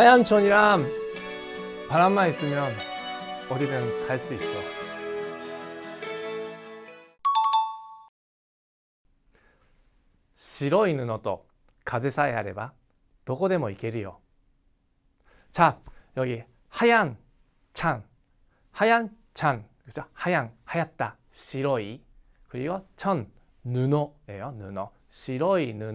하얀촌이랑 바람만 있으면 어디든 갈 수 있어. 싫어 있는 옷도 가재 사에 どこでも行けるよ. 자, 여기 하얀 찬, 하얀 찬, 그죠? 하얀, 하얗다, 시로 그리고 천, 누노예요, 누노. 시로이 누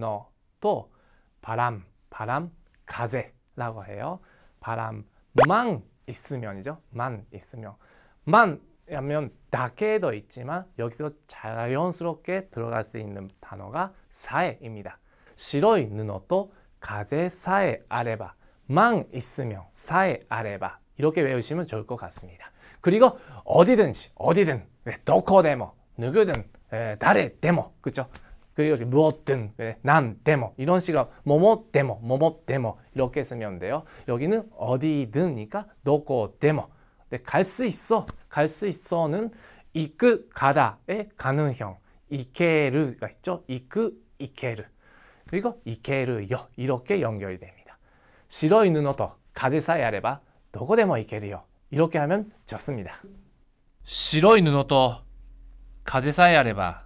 바람, 바람, 가 라고 해요. 바람만 있으면이죠. 만 있으면. 만 하면 다케도 있지만 여기서 자연스럽게 들어갈 수 있는 단어가 사에입니다. 실어있 눈어도 가제 사에 아래바 망 있으면 사에 아래바 이렇게 외우시면 좋을 것 같습니다. 그리고 어디든지 어디든 네, 도코데모 누구든 에, 다레 그렇죠? 그 요즘 무엇든, 예, 난, 데모 이런 식으로 뭐뭐 데모, 뭐 뭐 데모 이렇게 쓰면 돼요. 여기는 어디든이니까 너고 데모. 갈수 있어, 갈 수 있어는 이끄 가다의 가능형. 이케르가 있죠. 이끄 이케르. 그리고 이케르요 이렇게 연결이 됩니다. 싫어 있는 어터 가지사에 아래 도고데모 이케르요 이렇게 하면 좋습니다. 싫어 있는 어터 가지사에 아바